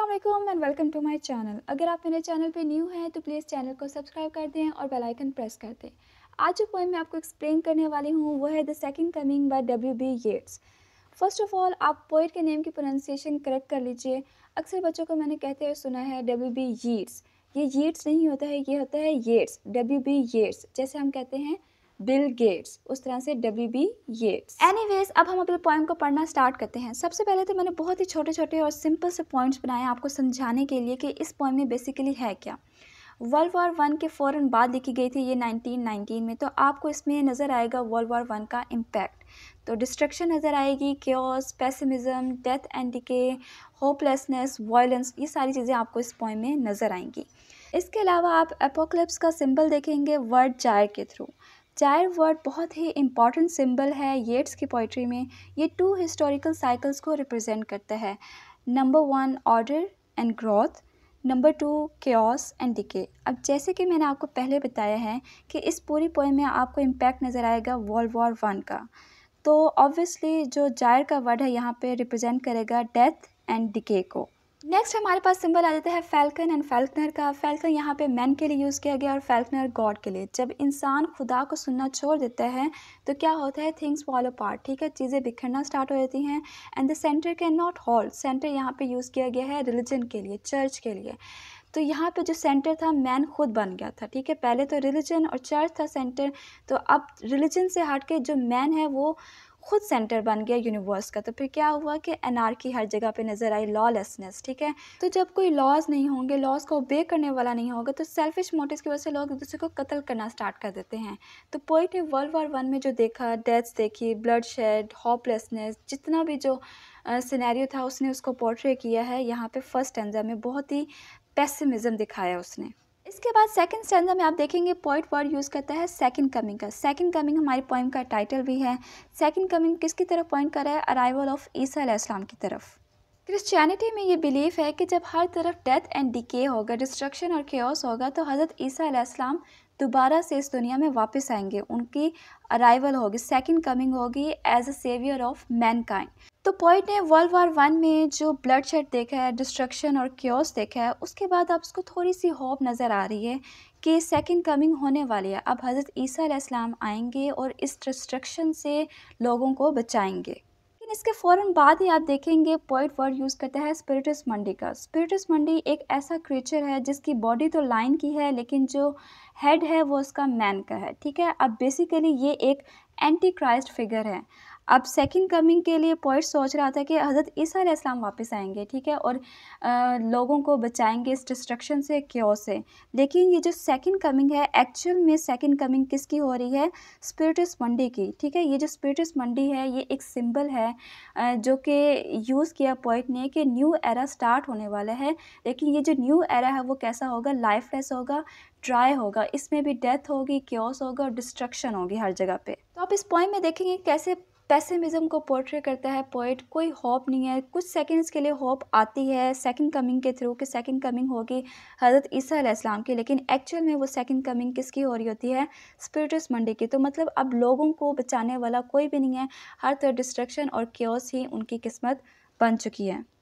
Aslam and welcome to my channel अगर आप मेरे चैनल पे न्यू हैं तो प्लीज़ चैनल को सब्सक्राइब कर दें और बेल आइकन प्रेस कर दें आज जो पॉइंट मैं आपको एक्सप्लेन करने वाली हूँ वो है the second coming by W B Yeats first of all आप पोइट के नेम की प्रोनाउंसिएशन करेक्ट कर लीजिए अक्सर बच्चों को मैंने कहते हुए सुना है डब्ल्यू बी येट्स ये येट्स नहीं होता है ये होता है येट्स डब्ल्यू बी येट्स जैसे हम कहते हैं बिल गेट्स उस तरह से डब्ल्यू बी येट्स एनीवेज अब हम अपने पॉइंट को पढ़ना स्टार्ट करते हैं सबसे पहले तो मैंने बहुत ही छोटे छोटे और सिंपल से पॉइंट्स बनाए आपको समझाने के लिए कि इस पॉइंट में बेसिकली है क्या वर्ल्ड वार वन के फौरन बाद लिखी गई थी ये 1919 में तो आपको इसमें नज़र आएगा वर्ल्ड वार वन का इम्पैक्ट तो डिस्ट्रक्शन नज़र आएगी chaos pessimism death and decay hopelessness violence ये सारी चीज़ें आपको इस पॉइंट में नज़र आएंगी इसके अलावा आप एपोक्लिप्स का सिंबल देखेंगे वर्ड जायर के थ्रू चार वर्ड बहुत ही इम्पॉर्टेंट सिंबल है येट्स की पोइट्री में ये टू हिस्टोरिकल साइकिल्स को रिप्रेजेंट करता है number one order and growth number two chaos and decay अब जैसे कि मैंने आपको पहले बताया है कि इस पूरी पोएम में आपको इम्पैक्ट नज़र आएगा वर्ल्ड वॉर वन का तो ऑब्वियसली जो जायर का वर्ड है यहाँ पे रिप्रेजेंट करेगा डेथ एंड डिके को नेक्स्ट हमारे पास सिंबल आ जाता है फैल्कन एंड फैल्कनर का फैल्कन यहाँ पे मैन के लिए यूज़ किया गया और फैल्कनर गॉड के लिए जब इंसान खुदा को सुनना छोड़ देता है तो क्या होता है थिंग्स फॉल पार्ट ठीक है चीज़ें बिखरना स्टार्ट हो जाती हैं and the centre cannot hold centre यहाँ पे यूज़ किया गया है रिलीजन के लिए चर्च के लिए तो यहाँ पे जो सेंटर था मैन खुद बन गया था ठीक है पहले तो रिलीजन और चर्च था सेंटर तो अब रिलीजन से हट के जो मैन है वो खुद सेंटर बन गया यूनिवर्स का तो फिर क्या हुआ कि एनार्की हर जगह पे नज़र आई लॉलेसनेस ठीक है तो जब कोई लॉज नहीं होंगे लॉज को ओबे करने वाला नहीं होगा तो सेल्फिश मोटिव की वजह से लोग एक दूसरे को कत्ल करना स्टार्ट कर देते हैं तो पोइट ने वर्ल्ड वॉर वन में जो देखा डेथ्स देखी ब्लड शेड होपलेसनेस जितना भी जो सिनेरियो था उसने उसको पोर्ट्रे किया है यहाँ पे फर्स्ट एंजा में बहुत ही पैसमिज़म दिखाया उसने इसके बाद सेकंड स्टैंजा में आप देखेंगे पॉइंट वर्ड यूज़ करता है सेकंड कमिंग का सेकंड कमिंग हमारी पॉइंट का टाइटल भी है सेकंड कमिंग किसकी तरफ पॉइंट कर रहा है अराइवल ऑफ ईसा इस्लाम की तरफ क्रिश्चियनिटी में ये बिलीफ है कि जब हर तरफ डेथ एंड डिके होगा डिस्ट्रक्शन और क्योस होगा तो हज़रत ईसा दोबारा से इस दुनिया में वापस आएंगे उनकी अराइवल होगी सेकंड कमिंग होगी as a saviour of mankind तो पॉइंट ने वर्ल्ड वार वन में जो ब्लड शेड देखा है डिस्ट्रक्शन और क्योस देखा है उसके बाद अब उसको थोड़ी सी होप नज़र आ रही है कि सेकंड कमिंग होने वाली है अब हज़रत ईसा आएंगे और इस डिस्ट्रक्शन से लोगों को बचाएंगे लेकिन इसके फ़ौर बाद ही आप देखेंगे पॉइंट वर्ड यूज़ करता है स्पिरिटस मंडी का स्पिरिटस मंडी एक ऐसा क्रिएचर है जिसकी बॉडी तो लाइन की है लेकिन जो हेड है वो उसका मैन का है ठीक है अब बेसिकली ये एक एंटी क्राइस्ट फिगर है अब सेकंड कमिंग के लिए पॉइंट सोच रहा था कि हज़रत ईसा इस्लाम वापस आएंगे ठीक है और आ, लोगों को बचाएंगे इस डिस्ट्रक्शन से क्यों से लेकिन ये जो सेकंड कमिंग है एक्चुअल में सेकंड कमिंग किसकी हो रही है स्पिरिटस मंडी की ठीक है ये जो स्पिरिटस मंडी है ये एक सिंबल है जो कि यूज़ किया पॉइंट ने कि न्यू एरा स्टार्ट होने वाला है लेकिन ये जो न्यू एरा है वो कैसा होगा लाइफ होगा ड्राई होगा इसमें भी डेथ होगी क्योस होगा और डिस्ट्रक्शन होगी हर जगह पे तो आप इस पॉइंट में देखेंगे कैसे पैसिमिज़म को पोर्ट्रे करता है पोइट कोई होप नहीं है कुछ सेकंड्स के लिए होप आती है सेकंड कमिंग के थ्रू कि सेकंड कमिंग होगी हज़रत ईसा इस्लाम की लेकिन एक्चुअल में वो सेकंड कमिंग किसकी हो रही होती है स्पिरिटस मंडे की तो मतलब अब लोगों को बचाने वाला कोई भी नहीं है हर तरह डिस्ट्रक्शन और क्योस ही उनकी किस्मत बन चुकी है